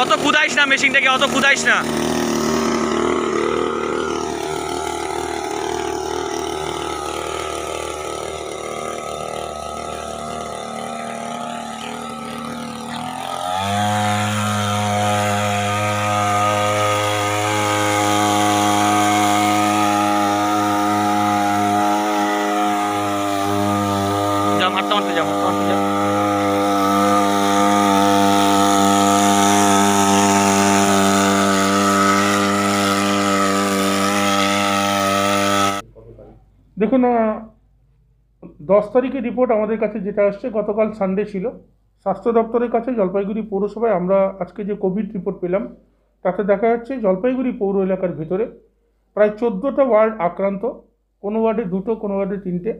অত কুদাইস না মেশিনটাকে অত কুদাইস না মারতে মারতে যাও মারতে মারতে দেখুন দশ তারিখে রিপোর্ট আমাদের কাছে যেটা আসছে গতকাল সানডে ছিল স্বাস্থ্য দপ্তরের কাছে জলপাইগুড়ি পৌরসভায় আমরা আজকে যে কোভিড রিপোর্ট পেলাম তাতে দেখা যাচ্ছে জলপাইগুড়ি পৌর এলাকার ভিতরে প্রায় চোদ্দোটা ওয়ার্ড আক্রান্ত কোনো ওয়ার্ডে দুটো কোনো ওয়ার্ডে তিনটে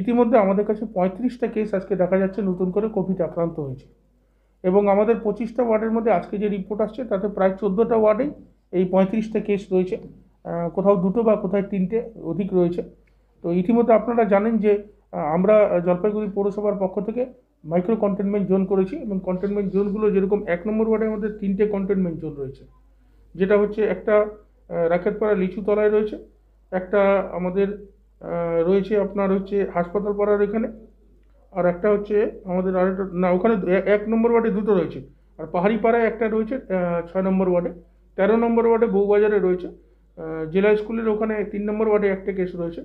ইতিমধ্যে আমাদের কাছে পঁয়ত্রিশটা কেস আজকে দেখা যাচ্ছে নতুন করে কোভিড আক্রান্ত হয়েছে এবং আমাদের পঁচিশটা ওয়ার্ডের মধ্যে আজকে যে রিপোর্ট আসছে তাতে প্রায় চোদ্দোটা ওয়ার্ডেই এই পঁয়ত্রিশটা কেস রয়েছে কোথাও দুটো বা কোথায় তিনটে অধিক রয়েছে তো ইতিমধ্যে আপনারা জানেন যে আমরা জলপাইগুড়ি পৌরসভার পক্ষ থেকে মাইক্রো কন্টেনমেন্ট জোন করেছি এবং কন্টেনমেন্ট জোনগুলো যেরকম এক নম্বর ওয়ার্ডের মধ্যে তিনটে কন্টেনমেন্ট জোন রয়েছে যেটা হচ্ছে একটা রাকেতপাড়া লিচুতলায় রয়েছে একটা আমাদের রয়েছে আপনার হচ্ছে হাসপাতাল পাড়ার ওইখানে আর একটা হচ্ছে আমাদের আরেকটা না ওখানে এক নম্বর ওয়ার্ডে দুটো রয়েছে আর পাহাড়ি পাড়ায় একটা রয়েছে ছয় নম্বর ওয়ার্ডে তেরো নম্বর ওয়ার্ডে বউবাজারে রয়েছে জেলা স্কুলের ওখানে তিন নম্বর ওয়ার্ডে একটা কেস রয়েছে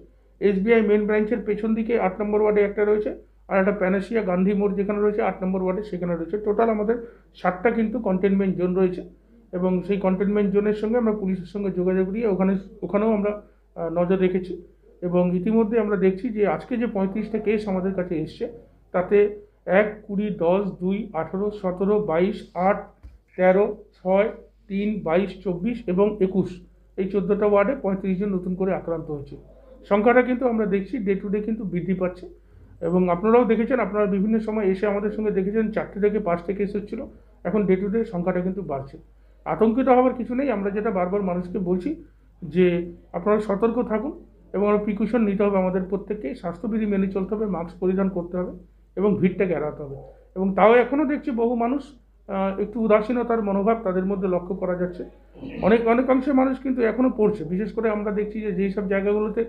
এসবিআই মেন ব্রাঞ্চের পেছন দিকে আট নম্বর ওয়ার্ডে একটা রয়েছে আর একটা প্যানাসিয়া গান্ধী মোড় যেখানে রয়েছে আট নম্বর ওয়ার্ডে সেখানে রয়েছে টোটাল আমাদের সাতটা কিন্তু কন্টেনমেন্ট জোন রয়েছে এবং সেই কন্টেনমেন্ট জোনের সঙ্গে আমরা পুলিশের সঙ্গে যোগাযোগ দিয়ে ওখানে ওখানেও আমরা নজর রেখেছি এবং ইতিমধ্যে আমরা দেখছি যে আজকে যে পঁয়ত্রিশটা কেস আমাদের কাছে এসছে তাতে এক কুড়ি দশ দুই আঠেরো সতেরো বাইশ আট তেরো ছয় তিন বাইশ চব্বিশ এবং একুশ এই চোদ্দোটা ওয়ার্ডে পঁয়ত্রিশ জন নতুন করে আক্রান্ত হয়েছে সংখ্যাটা কিন্তু আমরা দেখছি ডে টু ডে কিন্তু বৃদ্ধি পাচ্ছে এবং আপনারাও দেখেছেন আপনারা বিভিন্ন সময় এসে আমাদের সঙ্গে দেখেছেন চারটে থেকে পাঁচটা কেস হচ্ছিলো এখন ডে টু ডে সংখ্যাটা কিন্তু বাড়ছে আতঙ্কিত হওয়ার কিছু নেই আমরা যেটা বারবার মানুষকে বলছি যে আপনারা সতর্ক থাকুন এবং আমরা প্রিকশন নিতে হবে আমাদের প্রত্যেককে স্বাস্থ্যবিধি মেনে চলতে হবে মাস্ক পরিধান করতে হবে এবং ভিড়টাকে এড়াতে হবে এবং তাও এখনও দেখছি বহু মানুষ একটু উদাসীনতার মনোভাব তাদের মধ্যে লক্ষ্য করা যাচ্ছে অনেক অনেকাংশে মানুষ কিন্তু এখনও পড়ছে বিশেষ করে আমরা দেখছি যে যেই সব জায়গাগুলোতে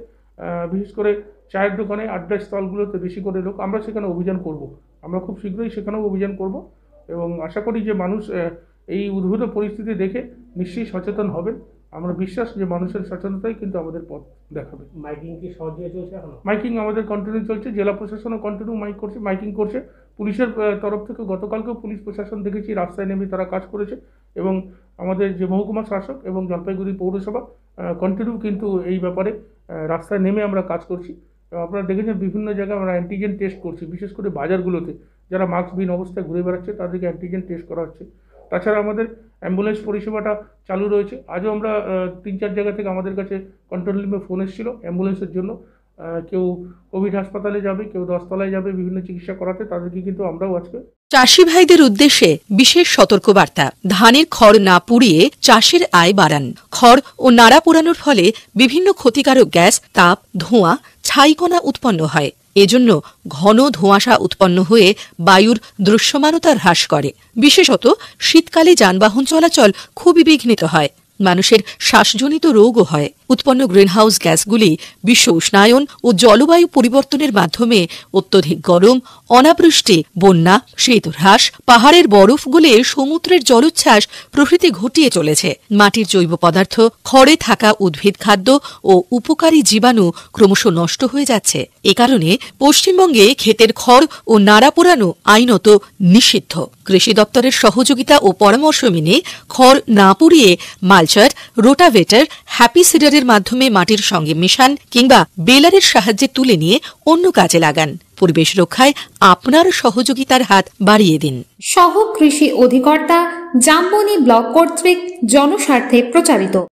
বিশেষ করে চায়ের দোকানে আড্ডা স্থলগুলোতে বেশি করে লোক আমরা সেখানে অভিযান করব। আমরা খুব শীঘ্রই সেখানেও অভিযান করব এবং আশা করি যে মানুষ এই উদ্ভূত পরিস্থিতি দেখে নিশ্চয়ই সচেতন হবেন আমরা বিশ্বাস যে মানুষের সচেতনতাই কিন্তু আমাদের পথ দেখাবে মাইকিং কি সহজে চলছে এখন মাইকিং আমাদের কন্টিনিউ চলছে জেলা প্রশাসনও কন্টিনিউ মাইক করছে মাইকিং করছে পুলিশের তরফ থেকে গতকালকেও পুলিশ প্রশাসন দেখেছি রাস্তায় নেমে তারা কাজ করেছে এবং আমাদের যে মহকুমা শাসক এবং জলপাইগুড়ি পৌরসভা কন্টিনিউ কিন্তু এই ব্যাপারে রাস্তায় নেমে আমরা কাজ করছি আপনারা দেখেছেন বিভিন্ন জায়গায় আমরা অ্যান্টিজেন টেস্ট করছি বিশেষ করে বাজারগুলোতে যারা মাস্কবিহীন অবস্থায় ঘুরে বেড়াচ্ছে তাদেরকে অ্যান্টিজেন টেস্ট করা হচ্ছে তাছাড়া আমাদের অ্যাম্বুলেন্স পরিষেবাটা চালু রয়েছে আজও আমরা তিন চার জায়গা থেকে আমাদের কাছে কন্ট্রোল রুমে ফোন এসেছিল অ্যাম্বুলেন্সের জন্য কেউ কোভিড হাসপাতালে যাবে কেউ দশতলায় যাবে বিভিন্ন চিকিৎসা করাতে তাদেরকে কিন্তু আমরাও আজকে চাষি ভাইদের উদ্দেশ্যে বিশেষ সতর্কবার্তা ধানের খড় না পুড়িয়ে চাষের আয় বাড়ান খড় ও নাড়া পোড়ানোর ফলে বিভিন্ন ক্ষতিকারক গ্যাস তাপ ধোঁয়া ছাইকণা উৎপন্ন হয় এজন্য ঘন ধোঁয়াশা উৎপন্ন হয়ে বায়ুর দৃশ্যমানতা হ্রাস করে বিশেষত শীতকালে যানবাহন চলাচল খুবই বিঘ্নিত হয় মানুষের শ্বাসজনিত রোগও হয় উৎপন্ন গ্রিনহাউস গ্যাসগুলি বিশ্ব উষ্ণায়ন ও জলবায়ু পরিবর্তনের মাধ্যমে অত্যধিক গরম অনাবৃষ্টি বন্যা শীত হ্রাস পাহাড়ের বরফ গুলে সমুদ্রের জলোচ্ছ্বাস প্রভৃতি ঘটিয়ে চলেছে মাটির জৈব পদার্থ খড়ে থাকা উদ্ভিদ খাদ্য ও উপকারী জীবাণু ক্রমশ নষ্ট হয়ে যাচ্ছে এ কারণে পশ্চিমবঙ্গে ক্ষেতের খড় ও নাড়া পোড়ানো আইনত নিষিদ্ধ কৃষি দপ্তরের সহযোগিতা ও পরামর্শ মেনে খড় না পুড়িয়ে মালচার রোটাভেটার হ্যাপি সিডারের যন্ত্রের মাধ্যমে মাটির সঙ্গে মেশান কিংবা বেলারের সাহায্যে তুলে নিয়ে অন্য কাজে লাগান পরিবেশ রক্ষায় আপনার সহযোগিতার হাত বাড়িয়ে দিন সহ কৃষি অধিকর্তা জামবনি ব্লক কর্তৃক জনস্বার্থে প্রচারিত